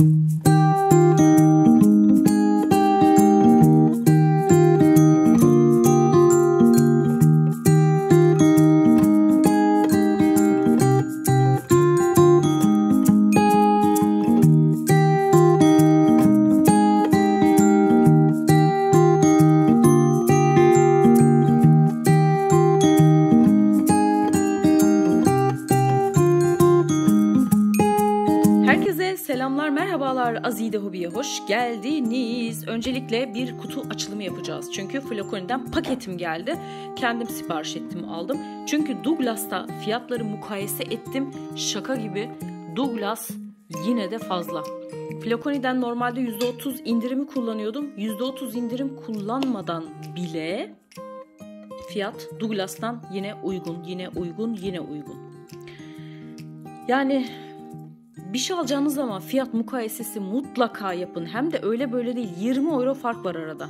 you Selamlar, merhabalar. Azide Hobi'ye hoş geldiniz. Öncelikle bir kutu açılımı yapacağız. Çünkü Flaconi'den paketim geldi. Kendim sipariş ettim, aldım. Çünkü Douglas'ta fiyatları mukayese ettim. Şaka gibi Douglas yine de fazla. Flaconi'den normalde %30 indirimi kullanıyordum. %30 indirim kullanmadan bile fiyat Douglas'tan yine uygun, yine uygun, yine uygun. Yani bir şey alacağınız zaman fiyat mukayesesi mutlaka yapın. Hem de öyle böyle değil. 20 euro fark var arada.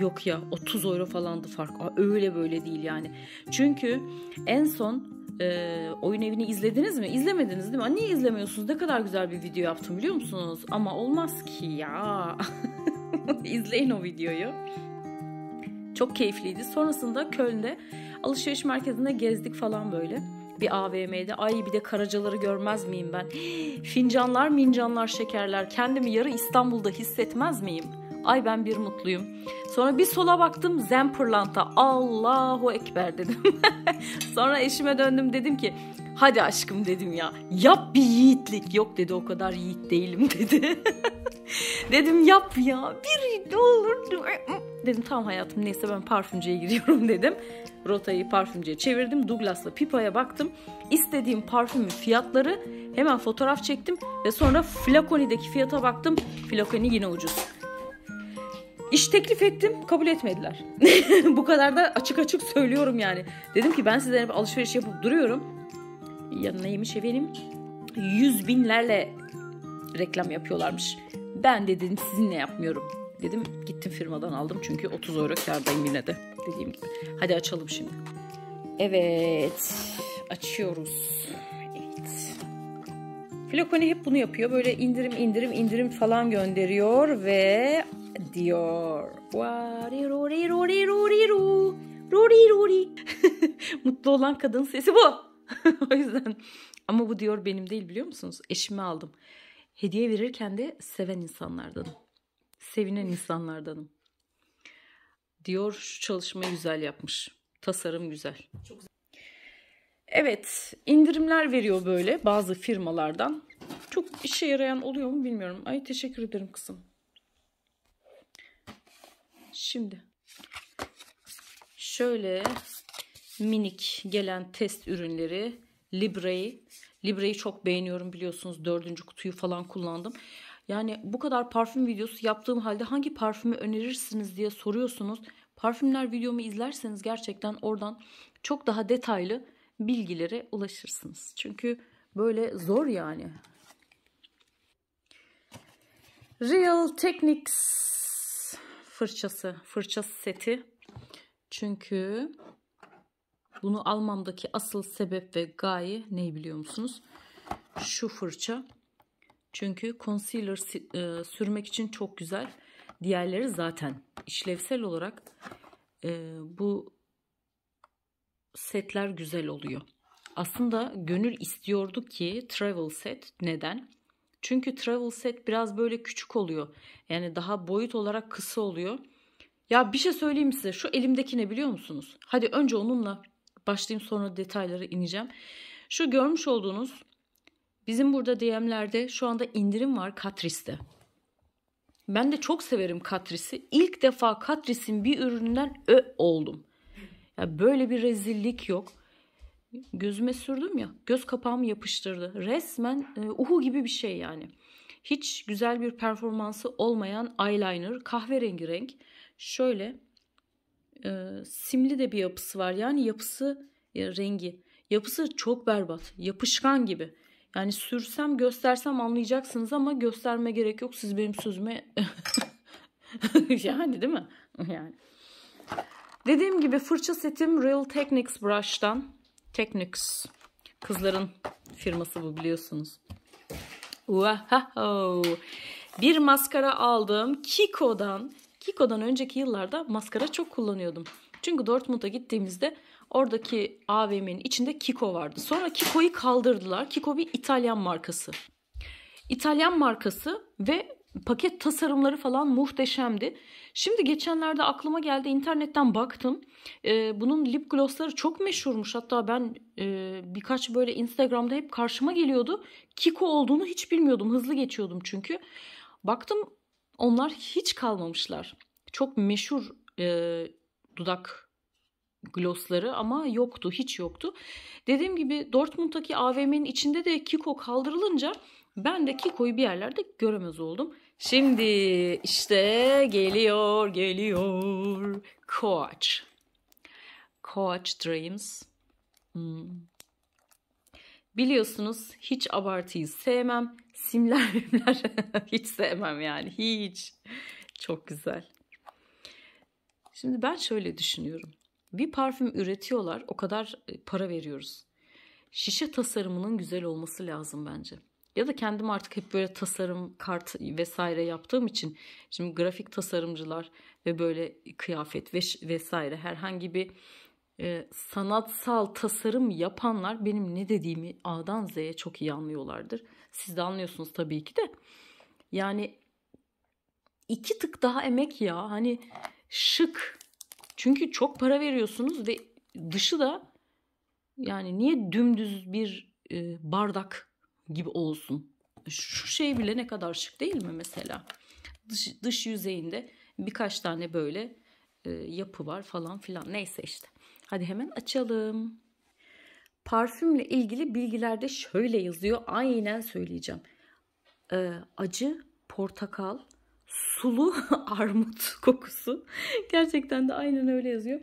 Yok ya 30 euro falandı fark. Aa, öyle böyle değil yani. Çünkü en son e, oyun evini izlediniz mi? İzlemediniz değil mi? Aa, niye izlemiyorsunuz? Ne kadar güzel bir video yaptım biliyor musunuz? Ama olmaz ki ya. İzleyin o videoyu. Çok keyifliydi. Sonrasında Köln'de alışveriş merkezinde gezdik falan böyle bir AVM'de. Ay bir de karacaları görmez miyim ben? Fincanlar, mincanlar, şekerler. Kendimi yarı İstanbul'da hissetmez miyim? Ay ben bir mutluyum. Sonra bir sola baktım Zemperland'a. Allahu Ekber dedim. Sonra eşime döndüm dedim ki hadi aşkım dedim ya. Yap bir yiğitlik. Yok dedi o kadar yiğit değilim dedi. dedim yap ya. Bir ne olur Dedim tam hayatım neyse ben parfümcüye giriyorum dedim. Rotayı parfümcüye çevirdim. Douglas'la Pipa'ya baktım. İstediğim parfümün fiyatları hemen fotoğraf çektim ve sonra Flaconi'deki fiyata baktım. Flaconi yine ucuz. İş teklif ettim kabul etmediler. Bu kadar da açık açık söylüyorum yani. Dedim ki ben sizden hep alışveriş yapıp duruyorum. Yanına yemiş efendim. Yüz binlerle reklam yapıyorlarmış. Ben dedim sizinle yapmıyorum Dedim gittim firmadan aldım çünkü 30 euro kardayım yine de dediğim gibi. Hadi açalım şimdi. Evet açıyoruz. Evet. Flakoni hep bunu yapıyor. Böyle indirim indirim indirim falan gönderiyor ve diyor. Rori rori. Mutlu olan kadın sesi bu. o yüzden. Ama bu diyor benim değil biliyor musunuz? Eşime aldım. Hediye verirken de seven insanlardan. Sevinen insanlardanım. Diyor şu çalışmayı güzel yapmış. Tasarım güzel. Çok güzel. Evet indirimler veriyor böyle bazı firmalardan. Çok işe yarayan oluyor mu bilmiyorum. Ay teşekkür ederim kızım. Şimdi şöyle minik gelen test ürünleri Libre'yi Libre'yi çok beğeniyorum biliyorsunuz. Dördüncü kutuyu falan kullandım. Yani bu kadar parfüm videosu yaptığım halde hangi parfümü önerirsiniz diye soruyorsunuz. Parfümler videomu izlerseniz gerçekten oradan çok daha detaylı bilgilere ulaşırsınız. Çünkü böyle zor yani. Real Techniques fırçası, fırça seti. Çünkü bunu almamdaki asıl sebep ve gaye ne biliyor musunuz? Şu fırça çünkü concealer e, sürmek için çok güzel. Diğerleri zaten işlevsel olarak e, bu setler güzel oluyor. Aslında gönül istiyordu ki travel set. Neden? Çünkü travel set biraz böyle küçük oluyor. Yani daha boyut olarak kısa oluyor. Ya bir şey söyleyeyim size. Şu elimdeki ne biliyor musunuz? Hadi önce onunla başlayayım sonra detaylara ineceğim. Şu görmüş olduğunuz Bizim burada DM'lerde şu anda indirim var Katris'te. Ben de çok severim Katris'i. İlk defa Katris'in bir ürününden ö oldum. Ya böyle bir rezillik yok. Gözüme sürdüm ya. Göz kapağımı yapıştırdı. Resmen e, uhu gibi bir şey yani. Hiç güzel bir performansı olmayan eyeliner. Kahverengi renk. Şöyle e, simli de bir yapısı var. Yani yapısı ya, rengi. Yapısı çok berbat. Yapışkan gibi. Yani sürsem göstersem anlayacaksınız ama gösterme gerek yok. Siz benim sözüme yani değil mi? Yani. Dediğim gibi fırça setim Real Techniques Brush'tan. Technics. Kızların firması bu biliyorsunuz. Wow. Bir maskara aldım Kiko'dan. Kiko'dan önceki yıllarda maskara çok kullanıyordum. Çünkü Dortmund'a gittiğimizde oradaki AVM'nin içinde Kiko vardı. Sonra Kiko'yu kaldırdılar. Kiko bir İtalyan markası. İtalyan markası ve paket tasarımları falan muhteşemdi. Şimdi geçenlerde aklıma geldi internetten baktım. Ee, bunun lip glossları çok meşhurmuş. Hatta ben e, birkaç böyle Instagram'da hep karşıma geliyordu. Kiko olduğunu hiç bilmiyordum. Hızlı geçiyordum çünkü. Baktım onlar hiç kalmamışlar. Çok meşhur e, dudak glossları ama yoktu, hiç yoktu. Dediğim gibi Dortmund'daki AVM'nin içinde de Kiko kaldırılınca ben de Kiko'yu bir yerlerde göremez oldum. Şimdi işte geliyor, geliyor. Coach. Coach Dreams. Hmm. Biliyorsunuz hiç abartıyı sevmem. Simler hiç sevmem yani hiç. Çok güzel. Şimdi ben şöyle düşünüyorum. Bir parfüm üretiyorlar, o kadar e, para veriyoruz. Şişe tasarımının güzel olması lazım bence. Ya da kendim artık hep böyle tasarım kart vesaire yaptığım için şimdi grafik tasarımcılar ve böyle kıyafet vesaire herhangi bir e, sanatsal tasarım yapanlar benim ne dediğimi A'dan Z'ye çok iyi anlıyorlardır. Siz de anlıyorsunuz tabii ki de. Yani iki tık daha emek ya. Hani şık. Çünkü çok para veriyorsunuz ve dışı da yani niye dümdüz bir e, bardak gibi olsun? Şu şey bile ne kadar şık değil mi mesela? Dış, dış yüzeyinde birkaç tane böyle e, yapı var falan filan. Neyse işte. Hadi hemen açalım. Parfümle ilgili bilgilerde şöyle yazıyor. Aynen söyleyeceğim. E, acı, portakal, sulu armut kokusu. Gerçekten de aynen öyle yazıyor.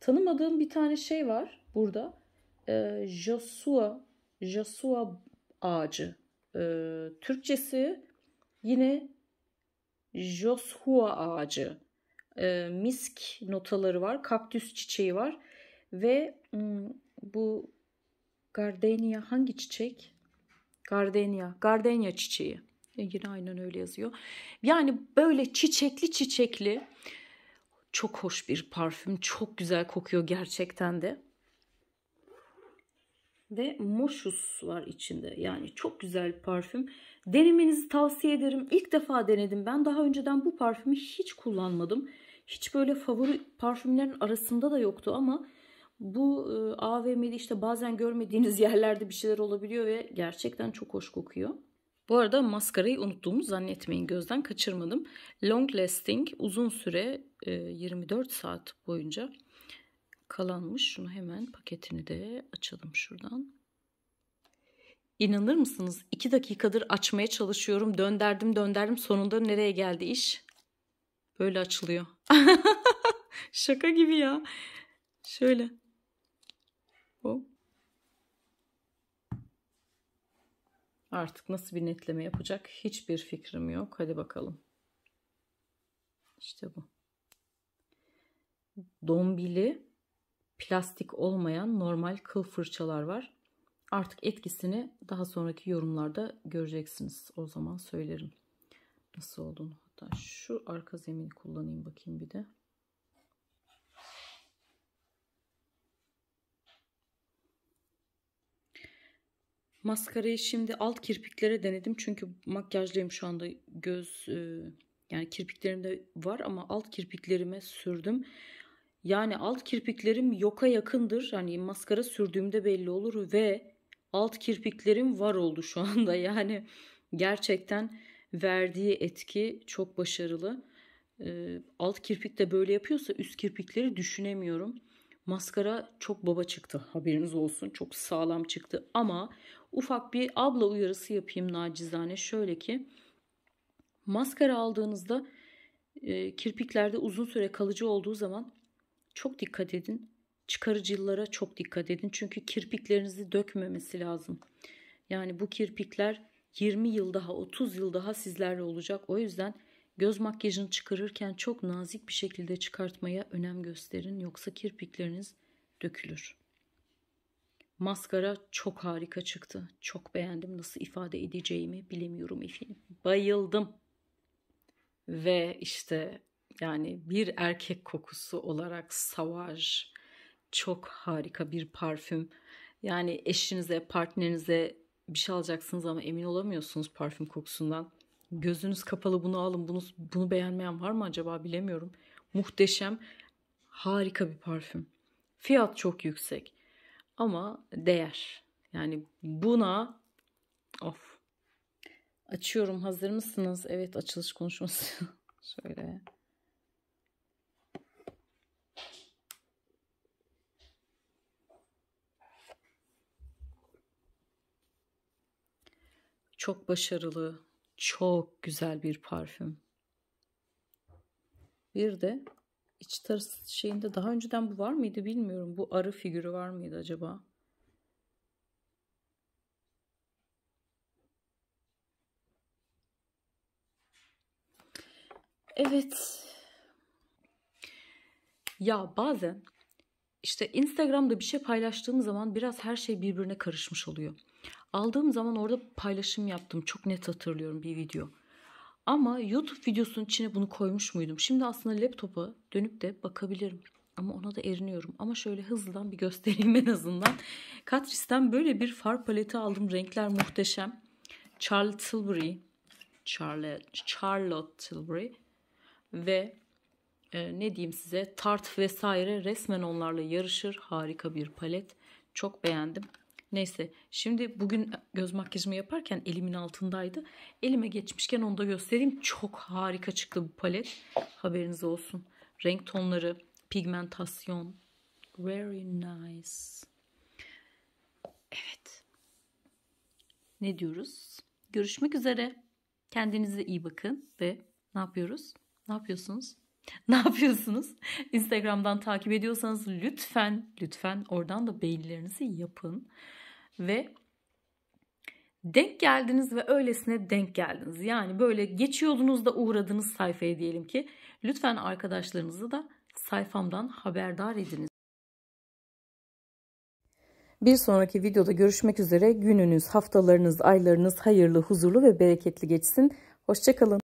Tanımadığım bir tane şey var burada. E, ee, Jasua, Jasua ağacı. E, Türkçesi yine Joshua ağacı. E, misk notaları var. Kaktüs çiçeği var. Ve m, hmm, bu Gardenia hangi çiçek? Gardenia. Gardenia çiçeği. Yine aynen öyle yazıyor. Yani böyle çiçekli çiçekli çok hoş bir parfüm. Çok güzel kokuyor gerçekten de. Ve moşus var içinde. Yani çok güzel bir parfüm. Denemenizi tavsiye ederim. İlk defa denedim ben. Daha önceden bu parfümü hiç kullanmadım. Hiç böyle favori parfümlerin arasında da yoktu ama bu e, AVM'de işte bazen görmediğiniz yerlerde bir şeyler olabiliyor ve gerçekten çok hoş kokuyor. Bu arada maskarayı unuttuğumu zannetmeyin. Gözden kaçırmadım. Long lasting uzun süre 24 e, saat boyunca kalanmış. Şunu hemen paketini de açalım şuradan. İnanır mısınız? 2 dakikadır açmaya çalışıyorum. Dönderdim dönderdim. Sonunda nereye geldi iş? Böyle açılıyor. Şaka gibi ya. Şöyle. Hop. Artık nasıl bir netleme yapacak hiçbir fikrim yok. Hadi bakalım. İşte bu. Dombili plastik olmayan normal kıl fırçalar var. Artık etkisini daha sonraki yorumlarda göreceksiniz. O zaman söylerim nasıl olduğunu. Hatta şu arka zemini kullanayım bakayım bir de. Maskarayı şimdi alt kirpiklere denedim çünkü makyajlıyım şu anda göz e, yani kirpiklerimde var ama alt kirpiklerime sürdüm. Yani alt kirpiklerim yoka yakındır. Hani maskara sürdüğümde belli olur ve alt kirpiklerim var oldu şu anda. Yani gerçekten verdiği etki çok başarılı. E, alt kirpik de böyle yapıyorsa üst kirpikleri düşünemiyorum. Maskara çok baba çıktı haberiniz olsun çok sağlam çıktı ama ufak bir abla uyarısı yapayım nacizane şöyle ki maskara aldığınızda e, kirpiklerde uzun süre kalıcı olduğu zaman çok dikkat edin çıkarıcılara çok dikkat edin çünkü kirpiklerinizi dökmemesi lazım. Yani bu kirpikler 20 yıl daha 30 yıl daha sizlerle olacak o yüzden Göz makyajını çıkarırken çok nazik bir şekilde çıkartmaya önem gösterin yoksa kirpikleriniz dökülür. Maskara çok harika çıktı. Çok beğendim. Nasıl ifade edeceğimi bilemiyorum efendim. Bayıldım. Ve işte yani bir erkek kokusu olarak savaj çok harika bir parfüm. Yani eşinize, partnerinize bir şey alacaksınız ama emin olamıyorsunuz parfüm kokusundan gözünüz kapalı bunu alın bunu bunu beğenmeyen var mı acaba bilemiyorum. Muhteşem harika bir parfüm. Fiyat çok yüksek ama değer. Yani buna of. Açıyorum hazır mısınız? Evet açılış konuşması. Şöyle. Çok başarılı, çok güzel bir parfüm. Bir de iç tarısı şeyinde daha önceden bu var mıydı bilmiyorum. Bu arı figürü var mıydı acaba? Evet. Ya bazen işte Instagram'da bir şey paylaştığım zaman biraz her şey birbirine karışmış oluyor. Aldığım zaman orada paylaşım yaptım. Çok net hatırlıyorum bir video. Ama YouTube videosunun içine bunu koymuş muydum? Şimdi aslında laptopa dönüp de bakabilirim. Ama ona da eriniyorum. Ama şöyle hızlıdan bir göstereyim en azından. Catrice'den böyle bir far paleti aldım. Renkler muhteşem. Charlotte Tilbury. Charlotte, Charlotte Tilbury. Ve e, ne diyeyim size Tarte vesaire resmen onlarla yarışır. Harika bir palet. Çok beğendim. Neyse şimdi bugün göz makyajımı yaparken elimin altındaydı. Elime geçmişken onu da göstereyim. Çok harika çıktı bu palet. Haberiniz olsun. Renk tonları, pigmentasyon. Very nice. Evet. Ne diyoruz? Görüşmek üzere. Kendinize iyi bakın ve ne yapıyoruz? Ne yapıyorsunuz? Ne yapıyorsunuz? Instagram'dan takip ediyorsanız lütfen lütfen oradan da beğenilerinizi yapın ve denk geldiniz ve öylesine denk geldiniz. Yani böyle geçiyordunuz da uğradınız sayfaya diyelim ki lütfen arkadaşlarınızı da sayfamdan haberdar ediniz. Bir sonraki videoda görüşmek üzere. Gününüz, haftalarınız, aylarınız hayırlı, huzurlu ve bereketli geçsin. Hoşçakalın.